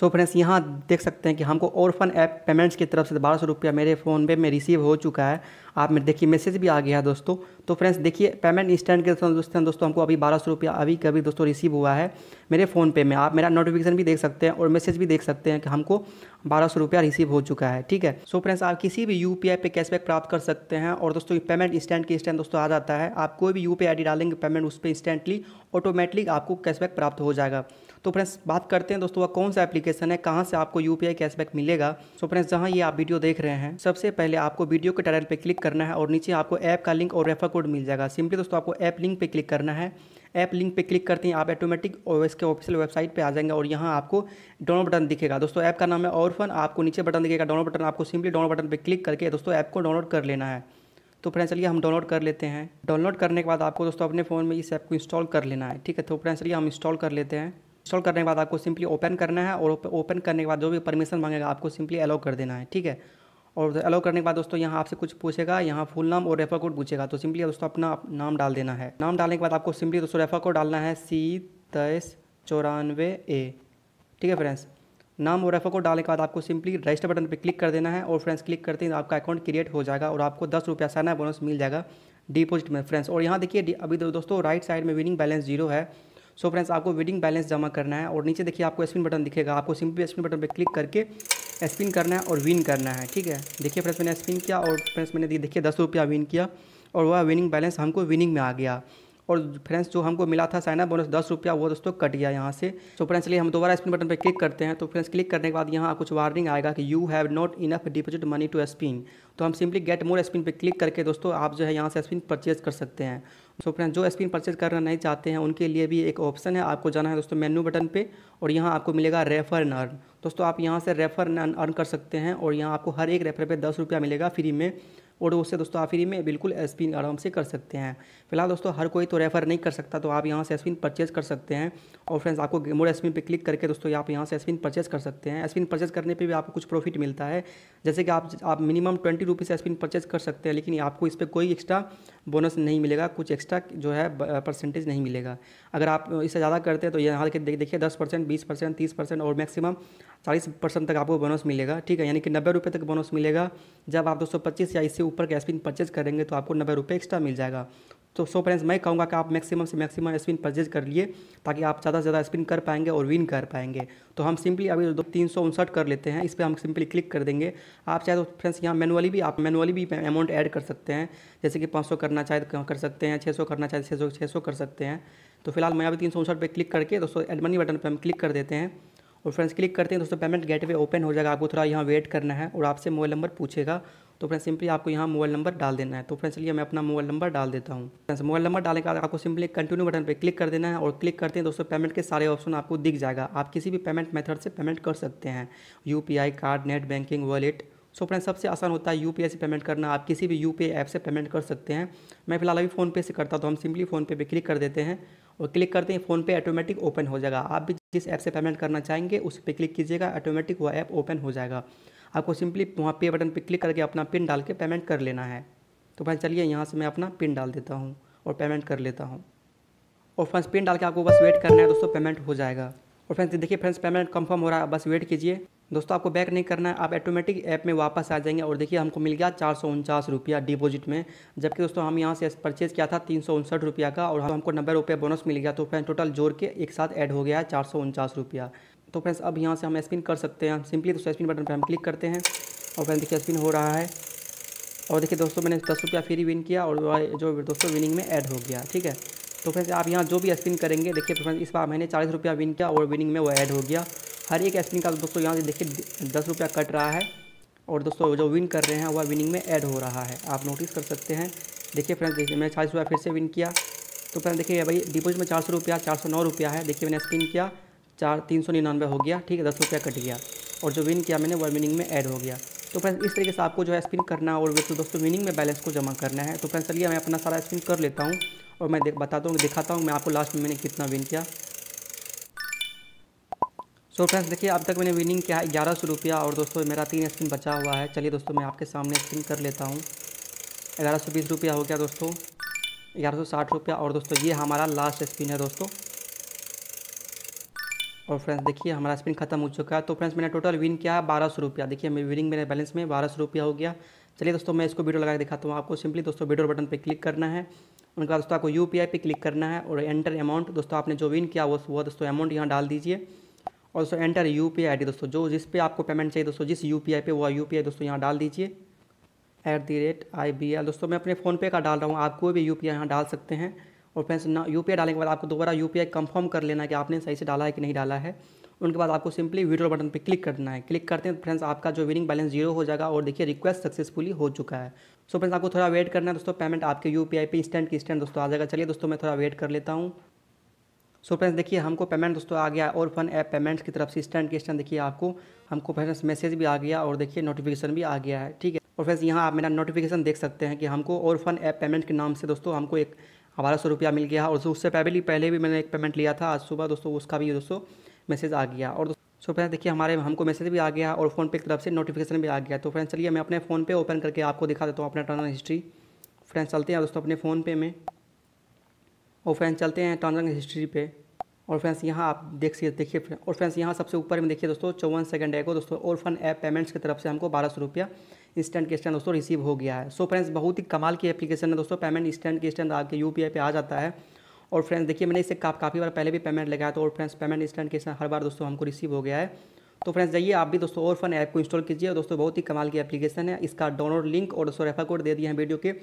so friends यहाँ देख सकते हैं कि हमको ऑर्फन ऐप पेमेंट्स की तरफ से बारह सौ रुपया मेरे फ़ोन पे में रिसीव हो चुका है आप मेरे देखिए मैसेज भी आ गया है दोस्तों तो फ्रेंड्स देखिए पेमेंट इंस्टेंट के दोस्तों दोस्तों हमको अभी बारह सौ रुपया अभी कभी दोस्तों रिसीव हुआ है मेरे फ़ोन पे में आप मेरा नोटिफिकेशन भी देख सकते हैं और मैसेज भी देख सकते हैं कि हमको बारह सौ रुपया रिसीव हो चुका है ठीक है सो फ्रेंड्स आप किसी भी यू पे कैशबैक प्राप्त कर सकते हैं और दोस्तों पेमेंट इंस्टेंट के इंस्टेंट दोस्तों आ जाता है आप कोई भी यू पी डालेंगे पेमेंट उस पर इंस्टेंटली ऑटोमेटिकली आपको कैशबैक प्राप्त हो जाएगा तो फ्रेंड्स बात करते हैं दोस्तों वह कौन सा एप्लीकेशन एप्लीकेशन है कहाँ से आपको यू कैशबैक मिलेगा सो फ्रेंड्स जहाँ ये आप वीडियो देख रहे हैं सबसे पहले आपको वीडियो के टाइटल पर क्लिक करना है और नीचे आपको ऐप का लिंक और रेफर कोड मिल जाएगा सिंपली दोस्तों आपको ऐप लिंक पर क्लिक करना है ऐप लिंक पे क्लिक करते हैं आप ऑटोमेटिक ओएस के ऑफिशियल वेबसाइट पे आ जाएंगे और यहाँ आपको डाउनलोड बटन दिखेगा दोस्तों ऐप का नाम है और फन आपको नीचे बटन दिखेगा डाउनलोड बटन आपको सिंपली डाउनलोड बटन पे क्लिक करके दोस्तों ऐप को डाउनलोड कर लेना है तो फ्रेंड्स चलिए हम डाउनलोड कर लेते हैं डाउनलोड करने के बाद आपको दोस्तों अपने फ़ोन में इस ऐप को इंस्टॉल कर लेना है ठीक है तो फ्रेंड चलिए हम इंस्टॉल कर लेते हैं इंस्टॉल करने के बाद आपको सिंपली ओपन करना है और ओपन करने के बाद जो भी परमिशन मांगेगा आपको सिंपली अलाउ कर देना है ठीक है और अलाउ करने के बाद दोस्तों यहाँ आपसे कुछ पूछेगा यहाँ फुल नाम और रेफर कोड पूछेगा तो सिंपली दोस्तों अपना नाम डाल देना है नाम डालने के बाद आपको सिंपली दोस्तों रेफर कोड डालना है सी तेईस चौरानवे ए ठीक है फ्रेंड्स नाम और रेफर कोड डालने के बाद आपको सिंपली रजिस्टर बटन पर क्लिक कर देना है और फ्रेंड्स क्लिक करते हैं आपका अकाउंट क्रिएट हो जाएगा और आपको दस रुपया साना बोनस मिल जाएगा डिपोजिट में फ्रेंड्स और यहाँ देखिए अभी तो दोस्तों राइट साइड में विनिंग बैलेंस जीरो है सो फ्रेंड्स आपको वेडिंग बैलेंस जमा करना है और नीचे देखिए आपको स्पिन बटन दिखेगा आपको सिंपली स्पिन बटन पर क्लिक करके स्पिन करना है और विन करना है ठीक है देखिए फ्रेंड्स मैंने स्पिन किया और फ्रेंड्स मैंने देखिए दस रुपया विन किया और वह विनिंग बैलेंस हमको विनिंग में आ गया और फ्रेंड्स जो हमको मिला था साइना बोनस दस रुपया वो दोस्तों कट गया यहाँ से तो फ्रेंड्स चलिए हम दोबारा स्पिन बटन पर क्लिक करते हैं तो फ्रेंड्स क्लिक करने के बाद यहाँ कुछ वार्निंग आएगा कि you have not enough deposit money to spin तो हम सिंपली गेट मोर स्पिन पर क्लिक करके दोस्तों आप जो है यहाँ से स्पिन परचेज कर सकते हैं सो so जो स्क्रीन परचेज करना नहीं चाहते हैं उनके लिए भी एक ऑप्शन है आपको जाना है दोस्तों मेन्यू बटन पे और यहाँ आपको मिलेगा रेफर एंड अर्न दोस्तों आप यहाँ से रेफर एंड अर्न कर सकते हैं और यहाँ आपको हर एक रेफर पे दस रुपया मिलेगा फ्री में और उससे दोस्तों आप फ्री में बिल्कुल एसपिन आराम से कर सकते हैं फिलहाल दोस्तों हर कोई तो रेफर नहीं कर सकता तो आप यहाँ से एसपिन परचेज कर सकते हैं और फ्रेंड्स आपको मोड एसपिन पे क्लिक करके दोस्तों आप यहाँ से एसपिन परचेज कर सकते हैं एसपिन परचेज करने पर भी आपको कुछ प्रॉफिट मिलता है जैसे कि आप आप minimum twenty rupees spin purchase कर सकते हैं लेकिन आपको इस पर कोई एक्स्ट्रा बोनस नहीं मिलेगा कुछ एक्स्ट्रा जो है परसेंटेज नहीं मिलेगा अगर आप इससे ज़्यादा करते हैं तो यहाँ के देखिए दस परसेंट बीस परसेंट तीस परसेंट और मैक्सिमम चालीस परसेंट तक आपको बोनस मिलेगा ठीक है यानी कि नब्बे रुपये तक बोनस मिलेगा जब आप दोस्तों पच्चीस या इससे ऊपर का स्पिन परचेज करेंगे तो आपको नब्बे रुपये एक्स्ट्रा मिल जाएगा तो सो फ्रेंड्स मैं कहूँगा कि आप मैक्सिमम से मैक्सिमम स्पिन परचेज कर लिए ताकि आप ज़्यादा से ज़्यादा स्पिन कर पाएंगे और विन कर पाएंगे तो हम सिंपली अभी दो तीन सौ उनसठ कर लेते हैं इस पर हम सिंपली क्लिक कर देंगे आप चाहे तो फ्रेंड्स यहाँ मैनुअली भी आप मैनुअली भी अमाउंट ऐड कर सकते हैं जैसे कि पाँच सौ करना चाहे तो कर सकते हैं छः सौ करना चाहे तो छः सौ छः सौ कर सकते हैं तो फिलहाल मैं अभी तीन सौ उनसठ पर क्लिक करके दोस्तों एड मनी बटन पर हम क्लिक कर देते हैं और फ्रेंड्स क्लिक करते हैं दोस्तों पेमेंट गेटवे ओपन हो जाएगा आपको थोड़ा यहाँ वेट करना है और आपसे मोबाइल नंबर पूछेगा तो फ्रेंड्स सिंपली आपको यहाँ मोबाइल नंबर डाल देना है तो फ्रेंड्स चलिए मैं अपना मोबाइल नंबर डाल देता हूँ फ्रेंड्स मोबाइल नंबर डालने के बाद आपको सिंपली कंटिन्यू बटन पर क्लिक कर देना है और क्लिक करते हैं दोस्तों पेमेंट के सारे ऑप्शन आपको दिख जाएगा आप किसी भी पेमेंट मेथड से पेमेंट कर सकते हैं यू card net banking wallet so friend सबसे आसान होता है यू से पेमेंट करना आप किसी भी यू ऐप से पेमेंट कर सकते हैं मैं फिलहाल अभी फ़ोनपे से करता तो हम सिंपली फ़ोनपे पे क्लिक कर देते हैं और क्लिक करते हैं फ़ोनपे ऑटोमेटिक ओपन हो जाएगा आप भी जिस ऐप से पेमेंट करना चाहेंगे उस पर क्लिक कीजिएगा ऑटोमेटिक वो ऐप ओपन हो जाएगा आपको सिंपली वहाँ पे बटन पर क्लिक करके अपना पिन डाल के पेमेंट कर लेना है तो फ्रेंड चलिए यहाँ से मैं अपना पिन डाल देता हूँ और पेमेंट कर लेता हूँ और फ्रेंड्स पिन डाल के आपको बस वेट करना है दोस्तों पेमेंट हो जाएगा और फ्रेंड्स देखिए फ्रेंड्स पेमेंट कंफर्म हो रहा है बस वेट कीजिए दोस्तों आपको बैक नहीं करना है आप ऑटोमेटिक ऐप में वापस आ जाएंगे और देखिए हमको मिल गया चार सौ उनचास रुपया डिपोजिट में जबकि दोस्तों हम यहाँ से परचेज किया था तीन सौ उनसठ रुपया का और हमको नब्बे रुपये बोनस मिल गया तो फ्रेंड टोटल जोड़ के एक साथ ऐड हो गया है चार सौ उनचास रुपया तो फ्रेंड्स अब यहाँ से हम स्पिन कर सकते हैं सिंपली दोस्तों स्पिन बटन पर हम क्लिक करते हैं और फ्रेंड देखिए स्पिन हो रहा है और देखिए दोस्तों मैंने दस रुपया फ्री विन किया और जो दोस्तों विनिंग में ऐड हो गया ठीक है तो फ्रेंड्स आप यहाँ जो भी स्पिन करेंगे देखिए फ्रेंड्स इस बार मैंने चालीस रुपया विन किया और विनिंग में वो ऐड हो गया हर एक स्क्रीन का दोस्तों यहाँ से देखिए दस रुपया कट रहा है और दोस्तों जो विन कर रहे हैं वह विनिंग में ऐड हो रहा है आप नोटिस कर सकते हैं देखिए फ्रेंड्स देखिए मैंने चालीस रुपया फिर से विन किया तो फ्रेंड देखिए भाई डिपोजिट में चार सौ रुपया चार सौ नौ रुपया है देखिए मैंने स्पिन किया चार तीन सौ निन्यानवे हो गया ठीक है दस रुपया कट गया और जो विन किया मैंने वह विनिंग में ऐड हो गया तो फ्रेंड्स इस तरीके से आपको जो है स्पिन करना और तो दोस्तों विनिंग में बैलेंस को जमा करना है तो फ्रेंड्स चलिए मैं अपना सारा स्पिन कर लेता हूँ और मैं बताता हूँ दिखाता हूँ मैं आपको लास्ट में मैंने कितना विन किया सो फ्रेंड्स देखिए अब तक मैंने विनिंग किया है ग्यारह सौ रुपया और दोस्तों मेरा तीन स्क्रीन बचा हुआ है चलिए दोस्तों मैं आपके सामने स्क्रीन कर लेता हूँ ग्यारह सौ बीस रुपया हो गया दोस्तों ग्यारह सौ साठ रुपया और दोस्तों ये हमारा लास्ट स्क्रीन है दोस्तों और फ्रेंड्स देखिए हमारा स्क्रीन खत्म हो चुका है तो फ्रेंड्स मैंने टोटल विन किया है बारह सौ रुपया देखिए मेरी विनिंग मेरे बैलेंस में बारह सौ रुपया हो गया चलिए दोस्तों मैं इसको वीडियो लगा के दिखाता हूँ आपको सिंपली दोस्तों वीडियो बटन पर क्लिक करना है उनके बाद दोस्तों आपको यू पे क्लिक करना है और एंटर अमाउंट दोस्तों आपने जो विन किया वो दोस्तों अमाउंट यहाँ डाल दीजिए और दोस्तों एंटर यू पी आई दोस्तों जो जिस पे आपको पेमेंट चाहिए दोस्तों जिस यू पी आई पे वो यू पी आई दोस्तों यहाँ डाल दीजिए at the rate I B L दोस्तों मैं अपने फ़ोनपे का डाल रहा हूँ आप कोई भी यू पी आई यहाँ डाल सकते हैं और फ्रेंड्स ना यू डालने के बाद आपको दोबारा यू पी कर लेना कि आपने सही से डाला है कि नहीं डाला है उनके बाद आपको सिंपली वीडियो बटन पर क्लिक करना है क्लिक करते हैं फ्रेंड्स आपका जो विनिंग बैलेंस जीरो हो जाएगा और देखिए रिक्वेस्ट सक्सेसफुली हो चुका है सो so, फ्रेंड्स आपको थोड़ा वेट करना है दोस्तों पेमेंट आपके यू पी आई पे इंस्टेंट की इंस्टेंट दोस्तों आ जाएगा चलिए दोस्तों मैं थोड़ा वेट कर लेता हूँ सो फ्रेंड्स देखिए हमको पेमेंट दोस्तों आ गया और फन ऐप पेमेंट्स की तरफ से स्टैंड स्टैंड देखिए आपको हमको फ्रेंड्स मैसेज भी आ गया और देखिए नोटिफिकेशन भी आ गया है ठीक है और फ्रेंड्स यहाँ आप मेरा नोटिफिकेशन देख सकते हैं कि हमको और फन ऐप पेमेंट के नाम से दोस्तों हमको एक बारह सौ रुपया मिल गया और उससे पहले पहले भी मैंने एक पेमेंट लिया था आज सुबह दोस्तों उसका भी दोस्तों मैसेज आ गया और सो फ्रेंड्स देखिए हमारे हमको मैसेज भी आ गया और फ़ोन पे की तरफ से नोटिफिकेशन भी आ गया तो फ्रेंड्स चलिए मैं अपने फ़ोन पे ओपन करके आपको दिखा देता हूँ अपना टर्नल हिस्ट्री फ्रेंड्स चलते हैं दोस्तों अपने फ़ोन पे में और फ्रेंड्स चलते हैं ट्रांजेक्शन हिस्ट्री पे और फ्रेंड्स यहाँ आप देख सकते देखिए और फ्रेंड्स यहाँ सबसे ऊपर में देखिए दोस्तों चौवन सेकंड है को दोस्तों और फन ऐप पेमेंट्स की तरफ से हमको बारह सौ रुपया इंस्टेंट के स्टैंड दोस्तों रिसीव हो गया है सो so, फ्रेंड्स बहुत ही कमाल की एप्लीकेशन है दोस्तों पेमेंट इंस्टेंट के स्टैंड आपके यू पी आ जाता है और फ्रेंड्स देखिए मैंने इससे काफ़ी बार पहले भी पेमेंट लगाया तो और फ्रेंड्स पेमेंट इंस्टेंट के स्टैंड हर बार दोस्तों हमको रिसीव हो गया है तो फ्रेंड्स जाइए आप भी दोस्तों और फन ऐप को इंस्टॉल कीजिए और दोस्तों बहुत ही कमाल की एप्लीकेशन है इसका डाउनलोड लिंक और दोस्तों रेफर कोड दे दिए हैं वीडियो के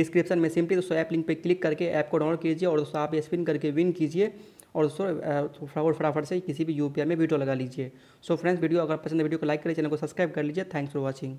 डिस्क्रिप्शन में सिंपली दोस्तों ऐप लिंक पर क्लिक करके ऐप को डाउनलोड कीजिए और दोस्तों आप स्पिन करके विन कीजिए और दोस्तों तो फटाफट फटाफट से किसी भी यू में वीडियो लगा लीजिए सो फ्रेंड्स वीडियो अगर पसंद है वीडियो को लाइक करें चैनल को सब्सक्राइब कर लीजिए थैंक्स फॉर वॉचिंग